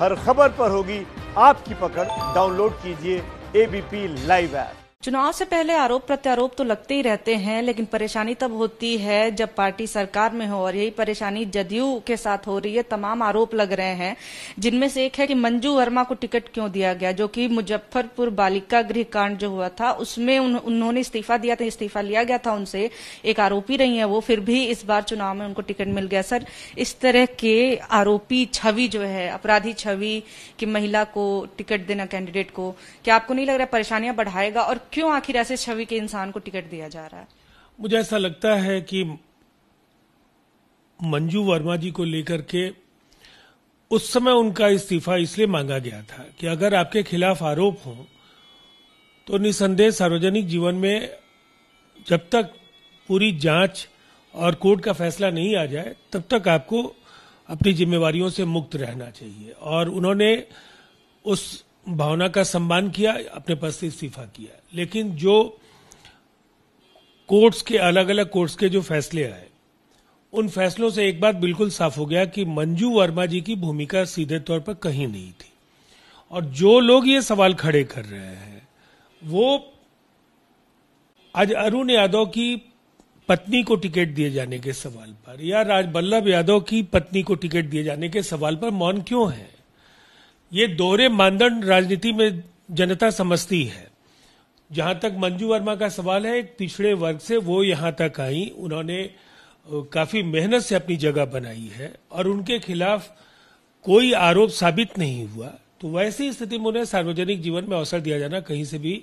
हर खबर पर होगी आपकी पकड़ डाउनलोड कीजिए एबीपी लाइव ऐप चुनाव से पहले आरोप प्रत्यारोप तो लगते ही रहते हैं लेकिन परेशानी तब होती है जब पार्टी सरकार में हो और यही परेशानी जदयू के साथ हो रही है तमाम आरोप लग रहे हैं जिनमें से एक है कि मंजू वर्मा को टिकट क्यों दिया गया जो कि मुजफ्फरपुर बालिका गृह कांड जो हुआ था उसमें उन, उन्होंने इस्तीफा दिया था इस्तीफा लिया गया था उनसे एक आरोपी रही है वो फिर भी इस बार चुनाव में उनको टिकट मिल गया सर इस तरह के आरोपी छवि जो है अपराधी छवि की महिला को टिकट देना कैंडिडेट को क्या आपको नहीं लग रहा परेशानियां बढ़ाएगा और क्यों आखिर ऐसे छवि के इंसान को टिकट दिया जा रहा है मुझे ऐसा लगता है कि मंजू वर्मा जी को लेकर के उस समय उनका इस्तीफा इसलिए मांगा गया था कि अगर आपके खिलाफ आरोप हो तो निसंदेह सार्वजनिक जीवन में जब तक पूरी जांच और कोर्ट का फैसला नहीं आ जाए तब तक आपको अपनी जिम्मेवारियों से मुक्त रहना चाहिए और उन्होंने उस भावना का सम्मान किया अपने पद से इस्तीफा किया लेकिन जो कोर्ट्स के अलग अलग कोर्ट्स के जो फैसले आए उन फैसलों से एक बात बिल्कुल साफ हो गया कि मंजू वर्मा जी की भूमिका सीधे तौर पर कहीं नहीं थी और जो लोग ये सवाल खड़े कर रहे हैं वो आज अरुण यादव की पत्नी को टिकट दिए जाने के सवाल पर या राज बल्लभ यादव की पत्नी को टिकट दिए जाने के सवाल पर मौन क्यों है ये दोहरे मानदंड राजनीति में जनता समझती है जहां तक मंजू वर्मा का सवाल है एक पिछड़े वर्ग से वो यहां तक आई उन्होंने काफी मेहनत से अपनी जगह बनाई है और उनके खिलाफ कोई आरोप साबित नहीं हुआ तो वैसी स्थिति में उन्हें सार्वजनिक जीवन में अवसर दिया जाना कहीं से भी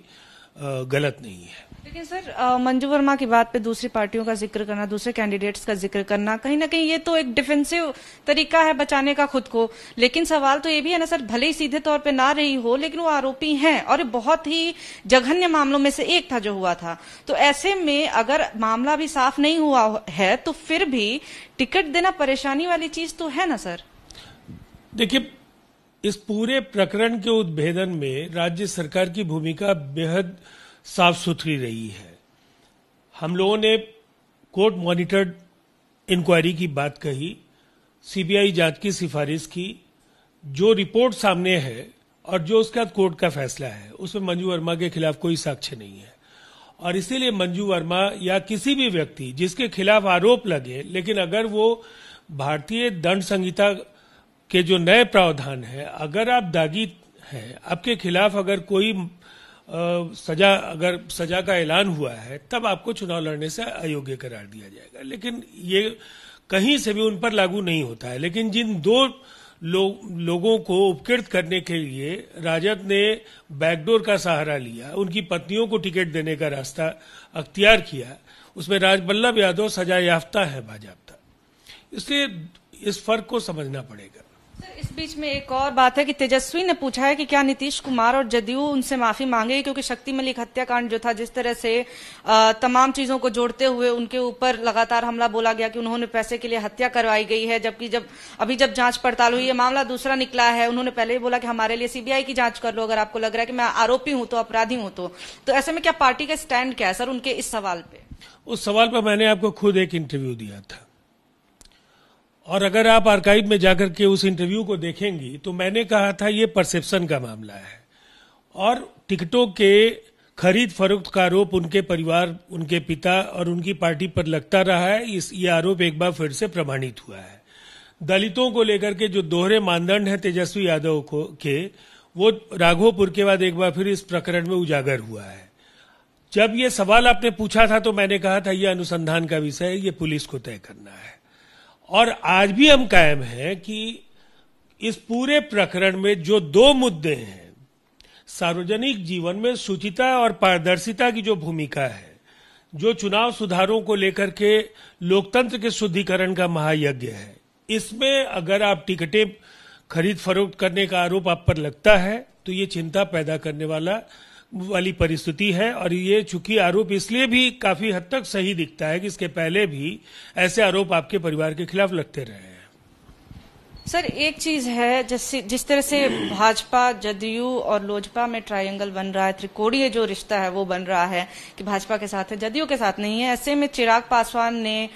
गलत नहीं है लेकिन सर मंजू वर्मा की बात पे दूसरी पार्टियों का जिक्र करना दूसरे कैंडिडेट्स का जिक्र करना कहीं ना कहीं ये तो एक डिफेंसिव तरीका है बचाने का खुद को लेकिन सवाल तो ये भी है ना सर भले ही सीधे तौर पे ना रही हो लेकिन वो आरोपी हैं और बहुत ही जघन्य मामलों में से एक था जो हुआ था तो ऐसे में अगर मामला भी साफ नहीं हुआ है तो फिर भी टिकट देना परेशानी वाली चीज तो है ना सर देखिये इस पूरे प्रकरण के उद्भेदन में राज्य सरकार की भूमिका बेहद साफ सुथरी रही है हम लोगों ने कोर्ट मॉनिटर्ड इंक्वायरी की बात कही सीबीआई जांच की सिफारिश की जो रिपोर्ट सामने है और जो उसके बाद कोर्ट का फैसला है उसमें मंजू वर्मा के खिलाफ कोई साक्ष्य नहीं है और इसीलिए मंजू वर्मा या किसी भी व्यक्ति जिसके खिलाफ आरोप लगे लेकिन अगर वो भारतीय दंड संहिता के जो नए प्रावधान है अगर आप दागी हैं आपके खिलाफ अगर कोई आ, सजा अगर सजा का ऐलान हुआ है तब आपको चुनाव लड़ने से अयोग्य करार दिया जाएगा लेकिन ये कहीं से भी उन पर लागू नहीं होता है लेकिन जिन दो लो, लोगों को उपकृत करने के लिए राजद ने बैकडोर का सहारा लिया उनकी पत्नियों को टिकट देने का रास्ता अख्तियार किया उसमें राजबल्लभ यादव सजा याफ्ता है भाजपा इसलिए इस फर्क को समझना पड़ेगा इस बीच में एक और बात है कि तेजस्वी ने पूछा है कि क्या नीतीश कुमार और जदयू उनसे माफी मांगे क्योंकि शक्ति मलिक हत्याकांड जो था जिस तरह से तमाम चीजों को जोड़ते हुए उनके ऊपर लगातार हमला बोला गया कि उन्होंने पैसे के लिए हत्या करवाई गई है जबकि जब अभी जब जांच पड़ताल हुई है मामला दूसरा निकला है उन्होंने पहले ही बोला कि हमारे लिए सीबीआई की जांच कर लो अगर आपको लग रहा है कि मैं आरोपी हूं तो अपराधी हूं तो, तो ऐसे में क्या पार्टी का स्टैंड क्या है सर उनके इस सवाल पे उस सवाल पर मैंने आपको खुद एक इंटरव्यू दिया था और अगर आप आर्काइव में जाकर के उस इंटरव्यू को देखेंगी तो मैंने कहा था ये परसेप्शन का मामला है और टिकटों के खरीद फरोख्त का आरोप उनके परिवार उनके पिता और उनकी पार्टी पर लगता रहा है इस ये आरोप एक बार फिर से प्रमाणित हुआ है दलितों को लेकर के जो दोहरे मानदंड है तेजस्वी यादव को के वो राघोपुर के बाद एक बार फिर इस प्रकरण में उजागर हुआ है जब ये सवाल आपने पूछा था तो मैंने कहा था यह अनुसंधान का विषय ये पुलिस को तय करना है और आज भी हम कायम हैं कि इस पूरे प्रकरण में जो दो मुद्दे हैं सार्वजनिक जीवन में सुचिता और पारदर्शिता की जो भूमिका है जो चुनाव सुधारों को लेकर के लोकतंत्र के शुद्धिकरण का महायज्ञ है इसमें अगर आप टिकटें खरीद फरोख्त करने का आरोप आप पर लगता है तो ये चिंता पैदा करने वाला वाली परिस्थिति है और ये चूंकि आरोप इसलिए भी काफी हद तक सही दिखता है कि इसके पहले भी ऐसे आरोप आपके परिवार के खिलाफ लगते रहे हैं सर एक चीज है जिस तरह से भाजपा जदयू और लोजपा में ट्रायंगल बन रहा है त्रिकोणीय जो रिश्ता है वो बन रहा है कि भाजपा के साथ है जदयू के साथ नहीं है ऐसे में चिराग पासवान ने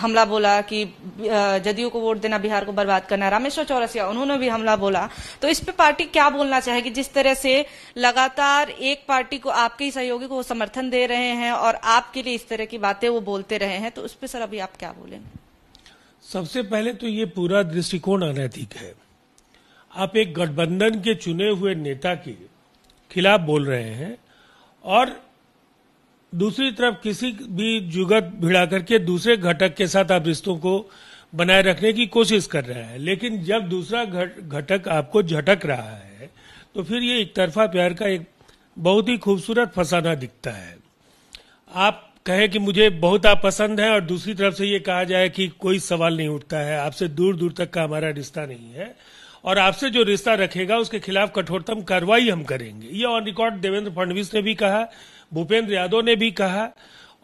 हमला बोला कि जदयू को वोट देना बिहार को बर्बाद करना रामेश्वर चौरसिया उन्होंने भी हमला बोला तो इस पे पार्टी क्या बोलना चाहेगी जिस तरह से लगातार एक पार्टी को आपके ही सहयोगी को वो समर्थन दे रहे हैं और आपके लिए इस तरह की बातें वो बोलते रहे हैं तो उस पर सर अभी आप क्या बोलेंगे सबसे पहले तो ये पूरा दृष्टिकोण अनैतिक है आप एक गठबंधन के चुने हुए नेता के खिलाफ बोल रहे हैं और दूसरी तरफ किसी भी जुगत भिड़ा करके दूसरे घटक के साथ आप रिश्तों को बनाए रखने की कोशिश कर रहे हैं लेकिन जब दूसरा घटक आपको झटक रहा है तो फिर ये एक तरफा प्यार का एक बहुत ही खूबसूरत फसाना दिखता है आप कहें कि मुझे बहुत आप पसंद है और दूसरी तरफ से ये कहा जाए कि कोई सवाल नहीं उठता है आपसे दूर दूर तक का हमारा रिश्ता नहीं है और आपसे जो रिश्ता रखेगा उसके खिलाफ कठोरतम कार्रवाई हम करेंगे ये ऑन रिकॉर्ड देवेंद्र फडणवीस ने भी कहा भूपेंद्र यादव ने भी कहा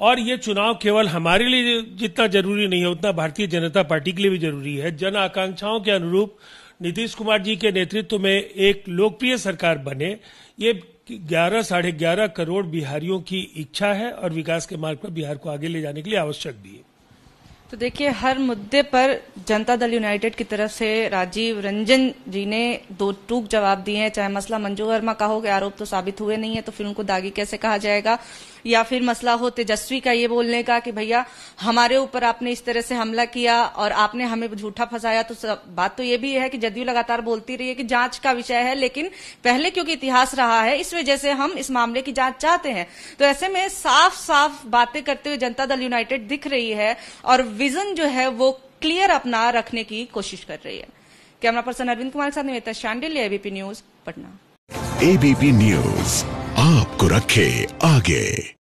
और ये चुनाव केवल हमारे लिए जितना जरूरी नहीं है उतना भारतीय जनता पार्टी के लिए भी जरूरी है जन आकांक्षाओं के अनुरूप नीतीश कुमार जी के नेतृत्व में एक लोकप्रिय सरकार बने ये ग्यारह साढ़े ग्यारह करोड़ बिहारियों की इच्छा है और विकास के मार्ग पर बिहार को आगे ले जाने के लिए आवश्यक भी है तो देखिए हर मुद्दे पर जनता दल यूनाइटेड की तरफ से राजीव रंजन जी ने दो टूक जवाब दिए हैं चाहे मसला मंजू वर्मा का हो गया आरोप तो साबित हुए नहीं है तो फिर उनको दागी कैसे कहा जाएगा या फिर मसला हो तेजस्वी का ये बोलने का कि भैया हमारे ऊपर आपने इस तरह से हमला किया और आपने हमें झूठा फंसाया तो सब, बात तो ये भी है कि जदयू लगातार बोलती रही है कि जांच का विषय है लेकिन पहले क्योंकि इतिहास रहा है इस वजह से हम इस मामले की जांच चाहते हैं तो ऐसे में साफ साफ बातें करते हुए जनता दल यूनाइटेड दिख रही है और विजन जो है वो क्लियर अपना रखने की कोशिश कर रही है कैमरा पर्सन अरविंद कुमार के साथ Nivedita Shandil ABP news Patna ABP news आपको रखे आगे